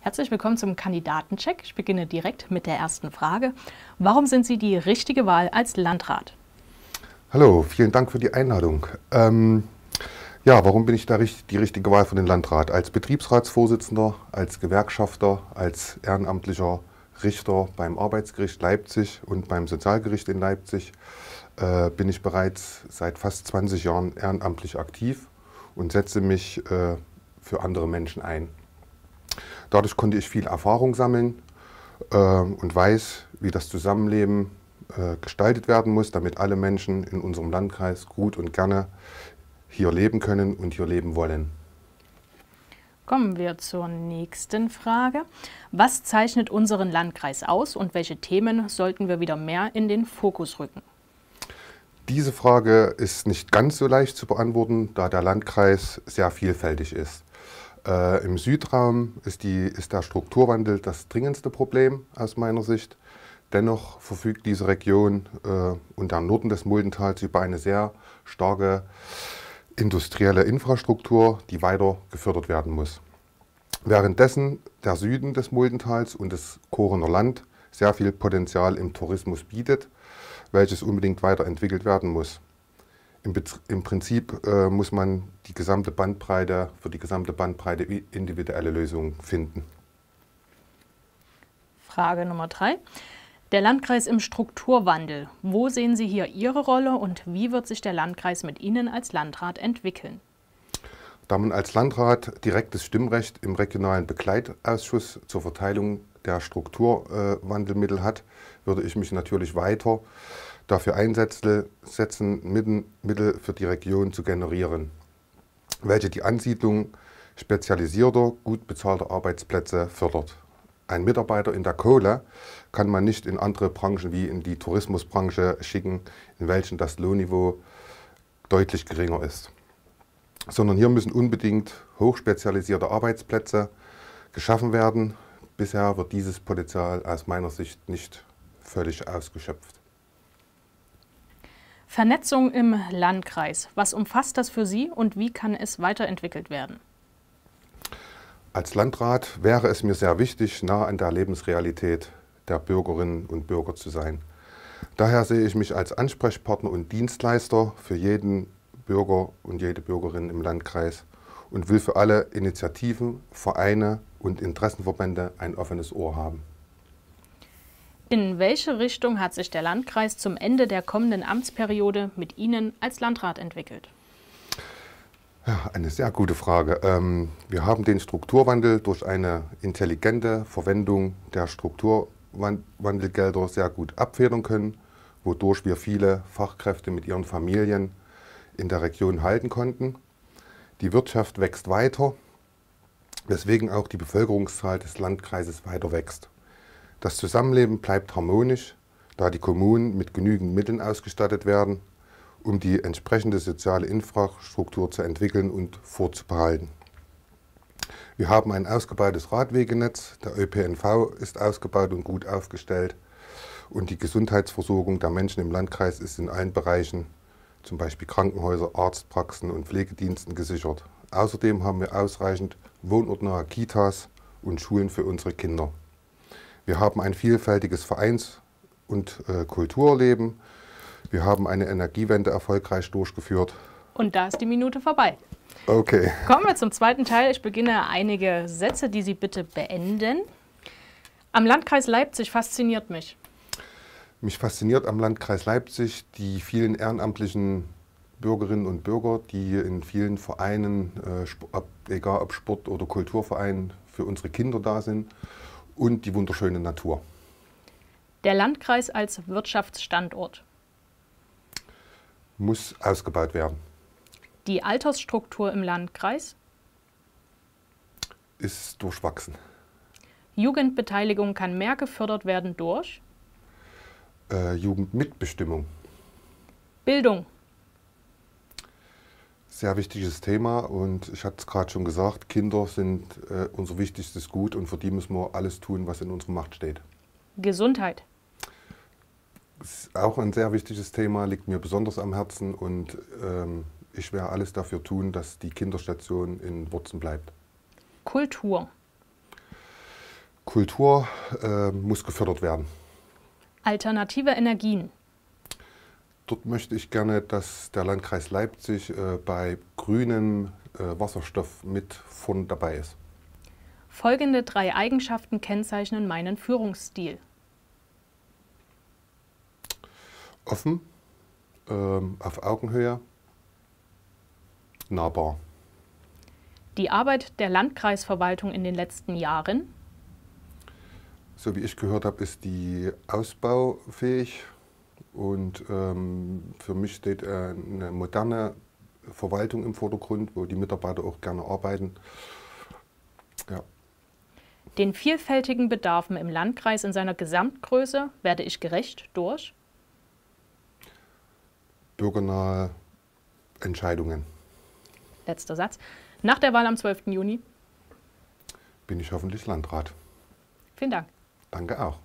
Herzlich willkommen zum Kandidatencheck. Ich beginne direkt mit der ersten Frage. Warum sind Sie die richtige Wahl als Landrat? Hallo, vielen Dank für die Einladung. Ähm, ja, warum bin ich da die richtige Wahl für den Landrat? Als Betriebsratsvorsitzender, als Gewerkschafter, als ehrenamtlicher Richter beim Arbeitsgericht Leipzig und beim Sozialgericht in Leipzig äh, bin ich bereits seit fast 20 Jahren ehrenamtlich aktiv und setze mich äh, für andere Menschen ein. Dadurch konnte ich viel Erfahrung sammeln äh, und weiß, wie das Zusammenleben äh, gestaltet werden muss, damit alle Menschen in unserem Landkreis gut und gerne hier leben können und hier leben wollen. Kommen wir zur nächsten Frage. Was zeichnet unseren Landkreis aus und welche Themen sollten wir wieder mehr in den Fokus rücken? Diese Frage ist nicht ganz so leicht zu beantworten, da der Landkreis sehr vielfältig ist. Äh, Im Südraum ist, die, ist der Strukturwandel das dringendste Problem aus meiner Sicht. Dennoch verfügt diese Region äh, und der Norden des Muldentals über eine sehr starke industrielle Infrastruktur, die weiter gefördert werden muss. Währenddessen der Süden des Muldentals und das Korener Land sehr viel Potenzial im Tourismus bietet, welches unbedingt weiterentwickelt werden muss. Im, im Prinzip äh, muss man die gesamte Bandbreite, für die gesamte Bandbreite individuelle Lösungen finden. Frage Nummer drei. Der Landkreis im Strukturwandel. Wo sehen Sie hier Ihre Rolle und wie wird sich der Landkreis mit Ihnen als Landrat entwickeln? Da man als Landrat direktes Stimmrecht im regionalen Begleitausschuss zur Verteilung der Strukturwandelmittel hat, würde ich mich natürlich weiter dafür einsetzen, Mittel für die Region zu generieren, welche die Ansiedlung spezialisierter, gut bezahlter Arbeitsplätze fördert. Ein Mitarbeiter in der Kohle kann man nicht in andere Branchen wie in die Tourismusbranche schicken, in welchen das Lohnniveau deutlich geringer ist. Sondern hier müssen unbedingt hochspezialisierte Arbeitsplätze geschaffen werden. Bisher wird dieses Potenzial aus meiner Sicht nicht völlig ausgeschöpft. Vernetzung im Landkreis. Was umfasst das für Sie und wie kann es weiterentwickelt werden? Als Landrat wäre es mir sehr wichtig, nah an der Lebensrealität der Bürgerinnen und Bürger zu sein. Daher sehe ich mich als Ansprechpartner und Dienstleister für jeden Bürger und jede Bürgerin im Landkreis und will für alle Initiativen, Vereine und Interessenverbände ein offenes Ohr haben. In welche Richtung hat sich der Landkreis zum Ende der kommenden Amtsperiode mit Ihnen als Landrat entwickelt? Ja, eine sehr gute Frage. Ähm, wir haben den Strukturwandel durch eine intelligente Verwendung der Strukturwandelgelder sehr gut abfedern können, wodurch wir viele Fachkräfte mit ihren Familien in der Region halten konnten. Die Wirtschaft wächst weiter, weswegen auch die Bevölkerungszahl des Landkreises weiter wächst. Das Zusammenleben bleibt harmonisch, da die Kommunen mit genügend Mitteln ausgestattet werden, um die entsprechende soziale Infrastruktur zu entwickeln und vorzubehalten. Wir haben ein ausgebautes Radwegenetz, der ÖPNV ist ausgebaut und gut aufgestellt und die Gesundheitsversorgung der Menschen im Landkreis ist in allen Bereichen, zum Beispiel Krankenhäuser, Arztpraxen und Pflegediensten gesichert. Außerdem haben wir ausreichend wohnortnahe Kitas und Schulen für unsere Kinder. Wir haben ein vielfältiges Vereins- und äh, Kulturleben. Wir haben eine Energiewende erfolgreich durchgeführt. Und da ist die Minute vorbei. Okay. Kommen wir zum zweiten Teil. Ich beginne einige Sätze, die Sie bitte beenden. Am Landkreis Leipzig fasziniert mich. Mich fasziniert am Landkreis Leipzig die vielen ehrenamtlichen Bürgerinnen und Bürger, die in vielen Vereinen, äh, egal ob Sport- oder Kulturverein, für unsere Kinder da sind und die wunderschöne Natur. Der Landkreis als Wirtschaftsstandort muss ausgebaut werden. Die Altersstruktur im Landkreis ist durchwachsen. Jugendbeteiligung kann mehr gefördert werden durch äh, Jugendmitbestimmung. Bildung sehr wichtiges Thema und ich hatte es gerade schon gesagt, Kinder sind äh, unser wichtigstes Gut und für die müssen wir alles tun, was in unserer Macht steht. Gesundheit. Ist auch ein sehr wichtiges Thema, liegt mir besonders am Herzen und ähm, ich werde alles dafür tun, dass die Kinderstation in Wurzen bleibt. Kultur. Kultur äh, muss gefördert werden. Alternative Energien. Dort möchte ich gerne, dass der Landkreis Leipzig äh, bei grünem äh, Wasserstoff mit von dabei ist. Folgende drei Eigenschaften kennzeichnen meinen Führungsstil. Offen, ähm, auf Augenhöhe, nahbar. Die Arbeit der Landkreisverwaltung in den letzten Jahren? So wie ich gehört habe, ist die ausbaufähig und ähm, für mich steht äh, eine moderne Verwaltung im Vordergrund, wo die Mitarbeiter auch gerne arbeiten. Ja. Den vielfältigen Bedarfen im Landkreis in seiner Gesamtgröße werde ich gerecht durch bürgernahe Entscheidungen. Letzter Satz. Nach der Wahl am 12. Juni bin ich hoffentlich Landrat. Vielen Dank. Danke auch.